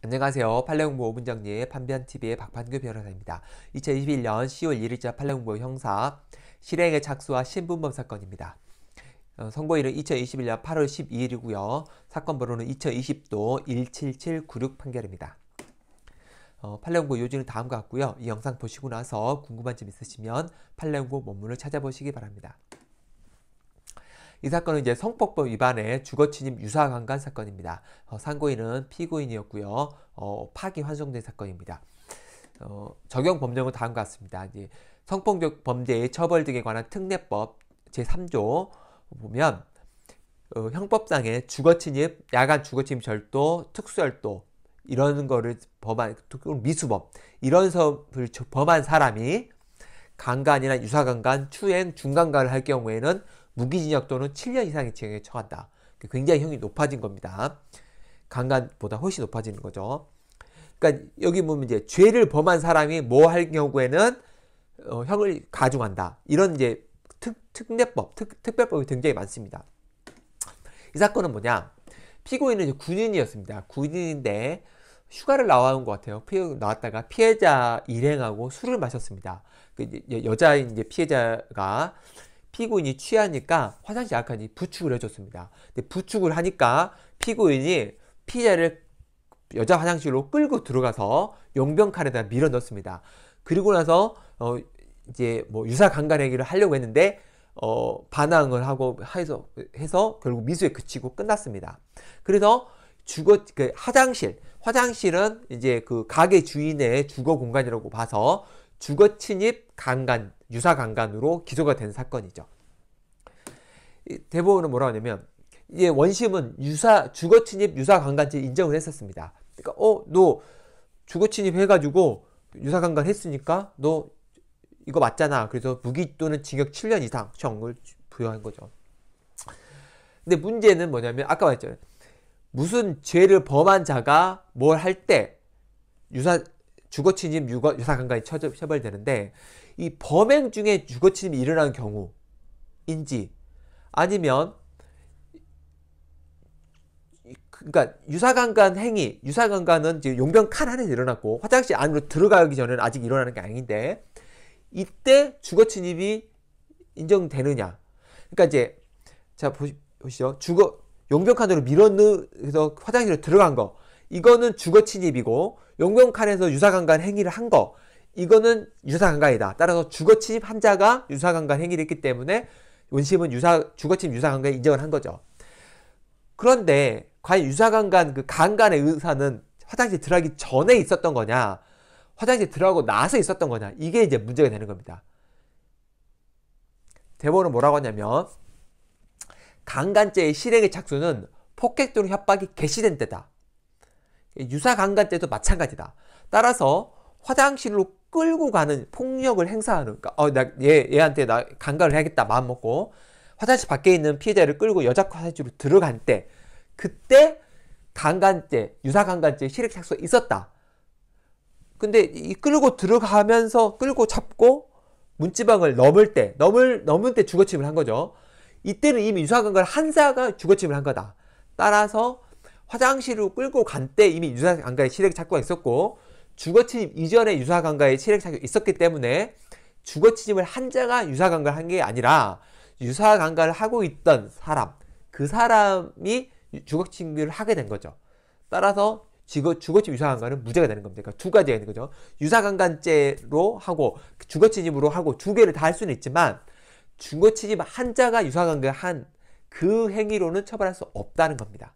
안녕하세요. 판례공부 5분정리의 판변TV의 박판규 변호사입니다. 2021년 10월 1일자 판례공부 형사 실행의 착수와 신분범 사건입니다. 어, 선고일은 2021년 8월 12일이고요. 사건 번호는 2020도 17796 판결입니다. 어, 판례공부 요지는 다음과 같고요. 이 영상 보시고 나서 궁금한 점 있으시면 판례공부 원문을 찾아보시기 바랍니다. 이 사건은 이제 성폭법 위반의 주거침입 유사강간 사건입니다. 어, 상고인은 피고인이었고요. 어, 파기 환송된 사건입니다. 어, 적용 법령은 다음과 같습니다. 이제 성폭력 범죄의 처벌 등에 관한 특례법 제3조 보면 어, 형법상의 주거침입, 야간 주거침입 절도, 특수열도 이런 거를 범한 미수범 이런 법을 범한 사람이 강간이나 유사강간, 추행, 중강간을 할 경우에는 무기징역또는 7년 이상의 징역에 처한다. 굉장히 형이 높아진 겁니다. 강간보다 훨씬 높아지는 거죠. 그러니까 여기 보면 이제 죄를 범한 사람이 뭐 할 경우에는 어, 형을 가중한다. 이런 이제 특, 특례법, 특, 특별법이 굉장히 많습니다. 이 사건은 뭐냐? 피고인은 이제 군인이었습니다. 군인인데 휴가를 나와온 것 같아요. 피해, 나왔다가 피해자 일행하고 술을 마셨습니다. 그 여자인 이제 피해자가 피고인이 취하니까 화장실 아까이 부축을 해줬습니다. 근데 부축을 하니까 피고인이 피자를 여자 화장실로 끌고 들어가서 용병칼에다 밀어 넣습니다. 그리고 나서 어 이제 뭐 유사 강간행위를 하려고 했는데 어 반항을 하고 해서 해서 결국 미수에 그치고 끝났습니다. 그래서 주거 그 화장실 화장실은 이제 그 가게 주인의 주거 공간이라고 봐서 주거 침입 강간, 유사 강간으로 기소가 된 사건이죠. 대법원은 뭐라 하냐면 예, 원심은 유사 주거 침입 유사 강간죄 인정을 했었습니다. 그러니까 어, 너 주거 침입 해 가지고 유사 강간 했으니까 너 이거 맞잖아. 그래서 무기 또는 징역 7년 이상 형을 부여한 거죠. 근데 문제는 뭐냐면 아까 말했잖아요. 무슨 죄를 범한 자가 뭘 할 때 유사 주거침입 유사강간이 처벌되는데 이 범행 중에 주거침입이 일어난 경우인지 아니면 그, 그러니까 유사강간 행위, 유사강간은 용병 칸 안에서 일어났고 화장실 안으로 들어가기 전에는 아직 일어나는 게 아닌데 이때 주거침입이 인정되느냐? 그러니까 이제 자 보시, 죠 주거 용병 칸으로 밀어넣어서 화장실로 들어간 거. 이거는 주거 침입이고 용병칸에서 유사강간 행위를 한 거 이거는 유사강간이다. 따라서 주거 침입 한 자가 유사강간 행위를 했기 때문에 원심은 유사 주거 침입 유사강간 인정을 한 거죠. 그런데 과연 유사강간 그 강간의 의사는 화장실 들어가기 전에 있었던 거냐 화장실 들어가고 나서 있었던 거냐 이게 이제 문제가 되는 겁니다. 대법원은 뭐라고 하냐면 강간죄의 실행의 착수는 폭객 또는 협박이 개시된 때다. 유사 강간 죄도 마찬가지다. 따라서 화장실로 끌고 가는 폭력을 행사하는 어, 나, 얘, 얘한테 나 강간을 해야겠다 마음먹고 화장실 밖에 있는 피해자를 끌고 여자 화장실로 들어간 때 그때 강간죄, 유사 강간죄 실액착수가 있었다. 근데 이 끌고 들어가면서 끌고 잡고 문지방을 넘을 때, 넘을, 넘을 때 주거침을 한 거죠. 이때는 이미 유사 강간 한사가 주거침을 한 거다. 따라서 화장실로 끌고 간 때 이미 유사강가에 실액 착고가 있었고 주거침입 이전에 유사강가에 실액 착고가 있었기 때문에 주거침입을 한 자가 유사강가를 한 게 아니라 유사강가를 하고 있던 사람 그 사람이 주거침입을 하게 된 거죠. 따라서 주거, 주거침 유사강간는 무죄가 되는 겁니다. 그러니까 두 가지가 있는 거죠. 유사강간죄로 하고 주거침입으로 하고 두 개를 다 할 수는 있지만 주거침입 한자가 유사강간한 그 행위로는 처벌할 수 없다는 겁니다.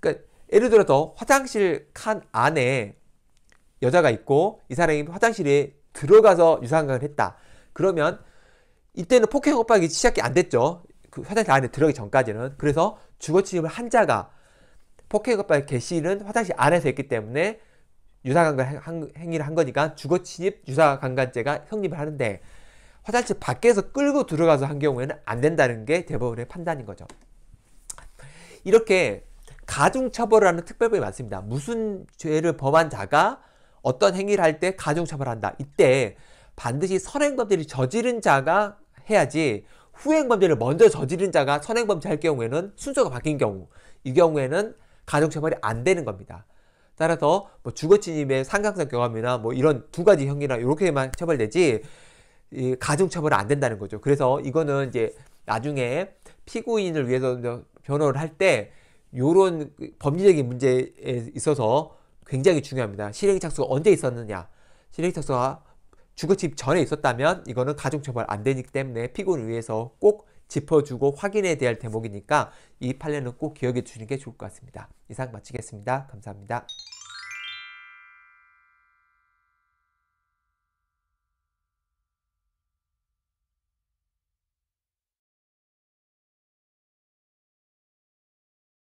그러니까 예를 들어서 화장실 칸 안에 여자가 있고 이 사람이 화장실에 들어가서 유상관을 했다. 그러면 이때는 폭행 협박이 시작이 안 됐죠. 그 화장실 안에 들어가기 전까지는. 그래서 주거 침입을 한 자가 폭행 협박의 개시는 화장실 안에서 했기 때문에 유사강간 행위를 한 거니까 주거 침입 유사강간죄가 성립을 하는데 화장실 밖에서 끌고 들어가서 한 경우에는 안 된다는 게 대법원의 판단인 거죠. 이렇게 가중처벌하는 특별법이 많습니다. 무슨 죄를 범한 자가 어떤 행위를 할 때 가중처벌한다. 이때 반드시 선행범죄를 저지른 자가 해야지 후행범죄를 먼저 저지른 자가 선행범죄 할 경우에는 순서가 바뀐 경우 이 경우에는 가중처벌이 안 되는 겁니다. 따라서 뭐 주거침입의 상각성 경험이나뭐 이런 두 가지 형이나 이렇게만 처벌되지 이 가중처벌은 안 된다는 거죠. 그래서 이거는 이제 나중에 피고인을 위해서 변호를 할때 요런 그 법리적인 문제에 있어서 굉장히 중요합니다. 실행 착수가 언제 있었느냐. 실행 착수가 주거집 전에 있었다면 이거는 가중처벌 안 되기 때문에 피고를 위해서 꼭 짚어주고 확인해야 될 대목이니까 이 판례는 꼭 기억해 주시는 게 좋을 것 같습니다. 이상 마치겠습니다. 감사합니다.